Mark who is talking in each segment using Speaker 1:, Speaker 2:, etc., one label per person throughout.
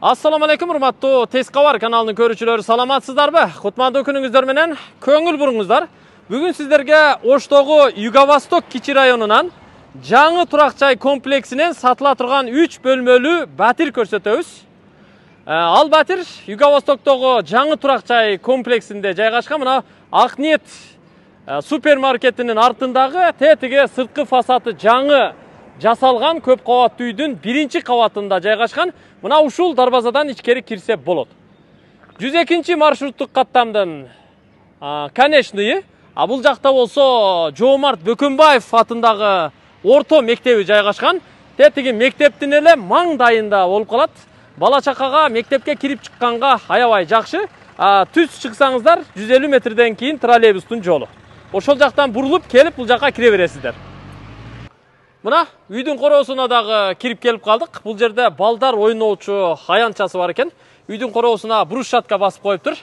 Speaker 1: Ассаламу алейкум, урматтуу Тескавар каналынын көрүүчүлөрү, саламатсыздарбы? Кутмандуу күнүңүздөр менен көңіл бұрыңыздар! Бүгін сіздерге Оштогу Югавасток восток кичи районунан жаңы Тұрақчай комплексінен комплексинен сатыла турган 3 бөлмөлүү батир көрсөтөбүз. Ал батир Юго-Востоктогу жаңы турак комплексінде жайғашқа жайгашкан мына супермаркетинин артындагы фасаты жаңы жасалған көп қабатты үйдің бірінші қабатында жайғашқан мына ушул дарбазадан ичкери кирсе болот 102 маршруттық каттамдын конечныйы а бул жакта болсо Жомарт бөкөнбаев атындагы орто мектеби жайгашкан тетиги мектептин эле маңдайында болуп калат бала чакага мектепке кирип чыкканга аябай жакшы түз чыксаңыздар 150 метрден кийин троллейбустун жолу ошол жактан бурулуп келип бул жака кире бересиздер мына үйдің қорғасына дағы кіріп келіп қалдық бұл жерде балдар ойнаушы аянтчасы бар екен үйдің қорғасына жатқа басып қойып тұр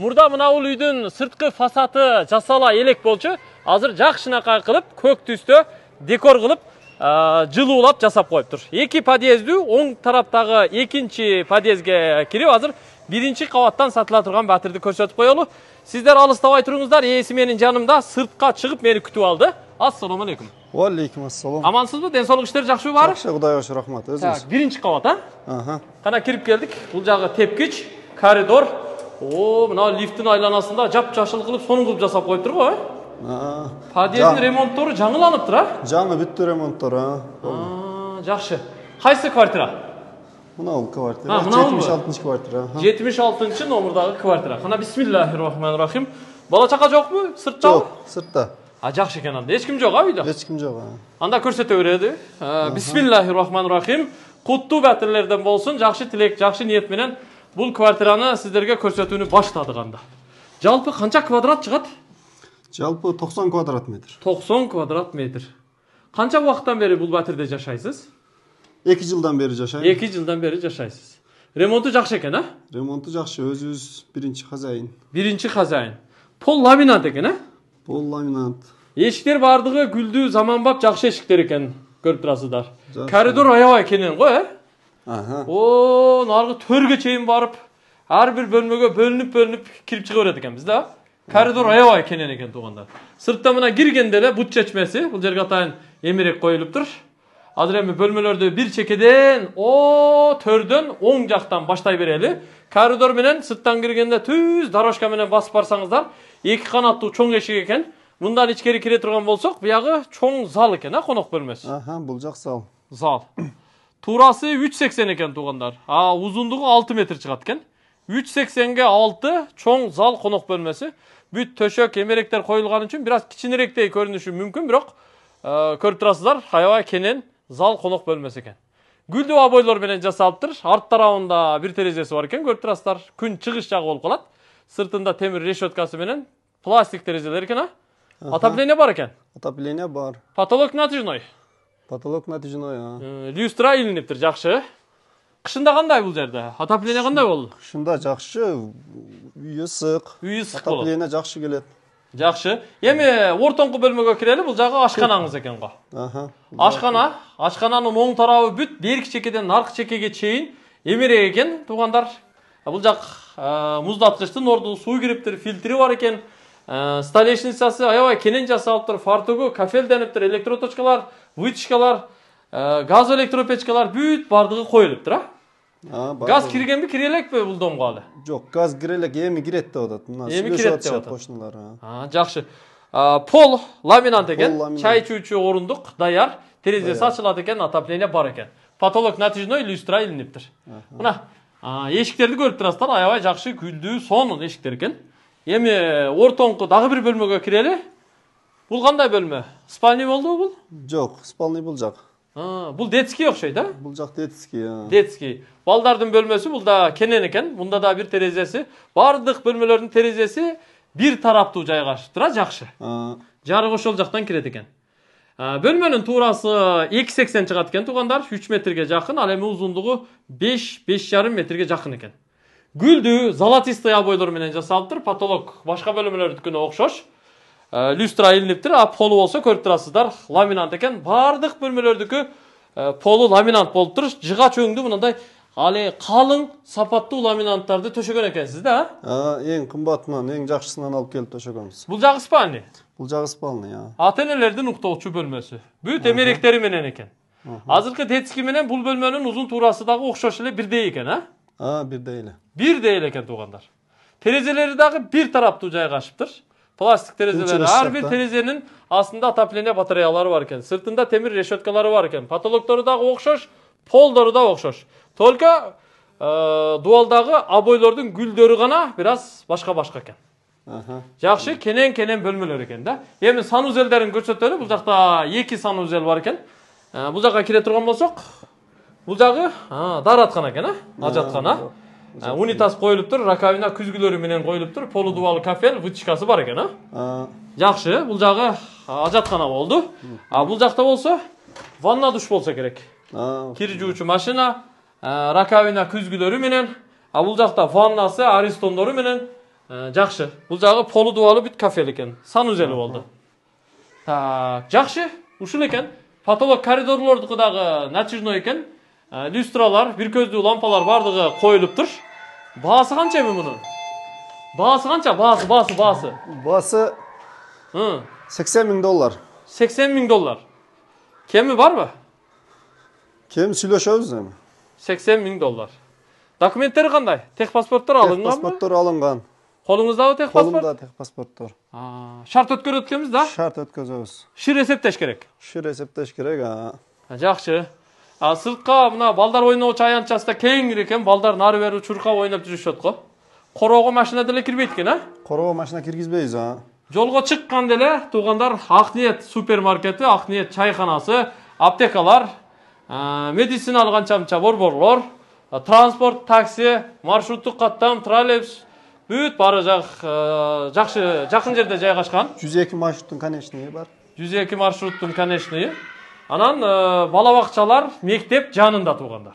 Speaker 1: мұрда мына ол үйдің сыртқы фасаты жасала елек болчу азыр жақшынақа қылып көк түсті декор қылып Э, жылулап жасап қойып тұр Екі подъезді оң тараптағы екінші подъезге келіп азыр биринчи кабаттан сатыла турган батирди көрсөтүп коелу сиздер алыстабай туруңуздар ээси менин жанымда сыртка шығып мені күтүп алды ассалому алейкум алейкум ассалам амансызбы ден соолук жақсы жакшыбы баары жакшы кудайга шүгүр рахмат өзүңүз биринчи кабат а қана кирип келдік бұл жағы тепкич коридор о мына лифттин айланасында жапжашыл кылып сонун кылып жасап коюптур го э подъездің ремонттары
Speaker 2: жаңыланыптыр а жаңы бүтті ремонттар
Speaker 1: жақсы қайсы квартира мынау квартира жетимиш алтынчы квартира 76 алтынчы номердагы квартира Хана бисмиллахи рахманир рахим бала чака Сырт сыртта жок сыртта а жакшы экен анда эч ким жок а үйдө эч ким жок анда көрсөтө өреді. бисмиллахи рахманир рахим куттуу батирлерден болсун жакшы тилек жакшы ниет менен бул квартираны сіздерге көрсөтүүнү баштадык жалпы канча квадрат шығады? жалпы токсон квадрат метр токсон квадрат метр канча убакыттан бери бул батирде жашайсыз эки жылдан бери жашайм эки жылдан бери жашайсыз ремонту жакшы экен а ремонту жакшы өзүбүз биринчи хозяин биринчи хозяин пол ламинат экен а пол ламинат эшиктер баардыгы гүлдүү заманбап жакшы эшиктер экен көрүп турасыздар коридор аябай кенен го э о наргы төргө чейин барып ар бир бөлмөгө бөлүнүп бөлүнүп кирип чыга берет экенбиз да Коридор аябай кенен екен туугандар сыртта мына киргенде эле бут чечмеси бул жерге атайын эмирек коюлуптур азыр эми бөлмөлөрдү бир чекеден о төрдөн оң жактан баштай берели коридор менен сырттан киргенде түз дорожка менен басып барсаңыздар эки канаттуу чоң эшик экен мындан ичкери кире турган болсок буягы чоң зал экен а конок бөлмөсү аха бул жак зал зал туурасы үч сексен экен туугандар а узундугу алты метр чыгат экен сексенге 6 чоң зал konuk бөлмөсү. Бүт төшөк, эмеректер коюлган үчүн бир аз de көрүнүшү мүмкүн, бирок көрүп турасыздар, аябай кенен зал конок бөлмөсү экен. Гүлдүү обойлор менен жасалыптыр. Арт тарабында бир терезеси бар экен, көрүп турасыздар. Күн чыгыш жагы болуп калат. Сыртында темир решеткасы менен пластик терезелер экен, а? Отопление бар экен.
Speaker 2: Отопление бар.
Speaker 1: Потолок натяжной. Потолок натяжной, а. Люстра илиниптир, жакшы қышында қандай бұл жерде отопление қандай болду кышында жакшы үйі ысык үй ысык болот отопление жакшы келет жакшы эми ортоңку бөлмөгө кирели бул жагы ашканаңыз екен ашкана ашкананын оң тарабы бүт берки чекеден аркы чекеге чейин эмерек экен туугандар бул жак муздаткычтын орду суу кириптир фильтрі бар екен столешницасы аябай кенен жасалыптыр фартугу кафелдениптир электроточкалар вытяжкалар газ электропечкалар бүт бардығы қойылып тұра газ киргенби кире элекпи бул домго алы жок газ кире
Speaker 2: элек эми кирет деп атат мына эми кирет деп атат
Speaker 1: кошуналар жакшы пол ламинант экен чай ичүүчү орундук даяр терезеси ачылат экен отопление бар экен потолок натяжной люстра илиниптир мына эшиктерди көрүп турасыздар аябай жакшы күлдүү сонун эшиктер экен эми ортоңку дагы бир бөлмөгө кирели бул кандай бөлмө спальный болдубу бул жок спальный бул жак бұл детский окшойт а бұл жақ детский детский балдардың бөлмесі бұл да кенен екен бұнда да бір терезесі барлық бөлмелердің терезесі бір тараптуу жайгашыптыр а жакшы жарык ошол жактан кирет экен бөлмөнүн туурасы эки сексен чыгат экен туугандар үч метрге жакын ал эми узундугу беш беш жарым метрге жакын экен гүлдүү золотистый обойлор менен жасалыптыр потолок башка бөлмөлөрдүкүнө окшош Э, люстра илиниптир а полу болсо көрүп турасыздар ламинант экен баардык бөлмөлөрдүкү э, полу ламинант болып тұр жыгач өңдүү мындай қалың эми калың сапаттуу ламинанттарды төшөгөн экенсиз да
Speaker 2: эң ә, кымбатынан
Speaker 1: эң жакшысынан алып келип төшөгөнбүз бул жагы спальный бул жагы спальный иә. ата энелердин уктоочу бөлмөсү бүт эмеректери менен экен азыркы детский менен бул бөлмөнүн узун туурасы дагы окшош эле бирдей экен а ә, бирдей эле бирдей эле экен туугандар терезелери дагы бир тараптуу жайгашыптыр plastik terezeler Her bir terezenin aslında ataplene bataryaları varken, sırtında temir reşetkaları varken, patologları da okşoş, polları da okşoş. Tolka e, dualdağı aboylordun güldörü gana biraz başka başka eken. Жақшы кенен кенен бөлмөлөр экен да эми санузелдерин көрсөтөлү бул жакта эки санузел бар экен бул жака basok. Bu болсок бул жагы даараткана экен а ажаткана унитаз коюлуп тур раковина күзгүлөрү менен коюлуп тур дубалы кафель вытяжкасы бар экен а жакшы бул жагы ажаткана болду а бул жакта болсо ванна душ болсо керек кир жуучу машина раковина күзгүлөрү менен а бул жакта ваннасы аристондору менен жакшы бул жагы дубалы бүт кафель экен санузели болду так жакшы ушул экен потолок коридорлордуку дагы натяжной экен e, lüstralar, bir közlü lampalar bardağı koyuluptur. Bağısı kança mı bunun? Bağısı kança? Bağısı, bağısı, bağısı. Bağısı Hı. 80 bin dolar. 80 bin dolar. Kemi var mı?
Speaker 2: Kemi siloşavuz mi?
Speaker 1: 80 bin dolar. Dokumentleri kanday? Tek pasportlar alıngan mı? Tek pasportlar alıngan. Kolunuzda o tek
Speaker 2: pasport? Kolumda tek pasportlar. Şart ötkör ötkemiz da? Şart ötközümüz. Şir resepteş gerek.
Speaker 1: Şir resepteş gerek ha. Жақсы. сыртқа мына балдар ойногучу аянтча астында кеңири экен балдар нары бери чуркап ойноп жүрүшөт го короого машина деле кирбейт экен а
Speaker 2: короого машина киргизбейбиз а
Speaker 1: жолго чыкканда эле туугандар ак ниет супермаркети ак ниет чайханасы аптекалар медициналык анча борборлор транспорт такси маршруттук каттам троллейбус бүт баары жак жакшы жакын жерде жайгашкан жүз эки маршруттун конечныйы бар жүз эки маршруттун конечныйы анан э, бала бакчалар мектеп жанында туугандар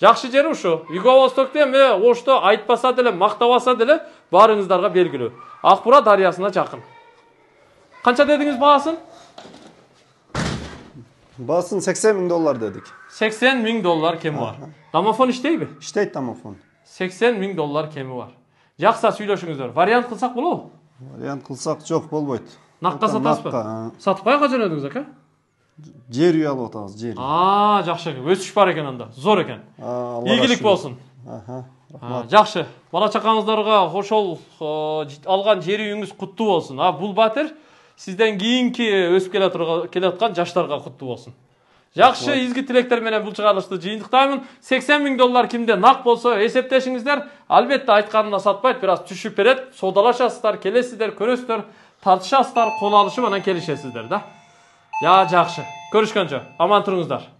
Speaker 1: жакшы жери ушу юго востокте эми ошто айтпаса деле мактабаса деле баарыңыздарга белгилүү акбура бура дарыясына жакын канча дедиңиз баасын
Speaker 2: баасын сексен миң доллар дедик
Speaker 1: сексен миң доллар кеми бар домофон иштейби иштейт домофон сексен миң доллар кеми бар жакса сүйлөшүңүздөр вариант кылсак болобу
Speaker 2: вариант кылсак жок болбойт накка сатасызбы сатып коёк жөнөдүңүз ака жер үй алып атабыз жер
Speaker 1: а жақсы өсіш бар екен анда зор екен игілік болсын жақсы бала шақаңыздарға ошол алған жер үйүңүз құтты болсын а бул батир сізден кийинки өсүп келе жатқан жаштарға құтты болсын жақсы изги тилектер менен бул чыгарылышты жыйынтыктаймын сексен миң доллар кимде нак болсо эсептешиңиздер албетте айтканына сатпайт бир аз түшүп берет соодалашасыздар келесиздер көрөсүздөр тартышасыздар кол алышып анан келишесиздер да Ya yaxşı. Görüşkənəcə. Aman turunuzlar.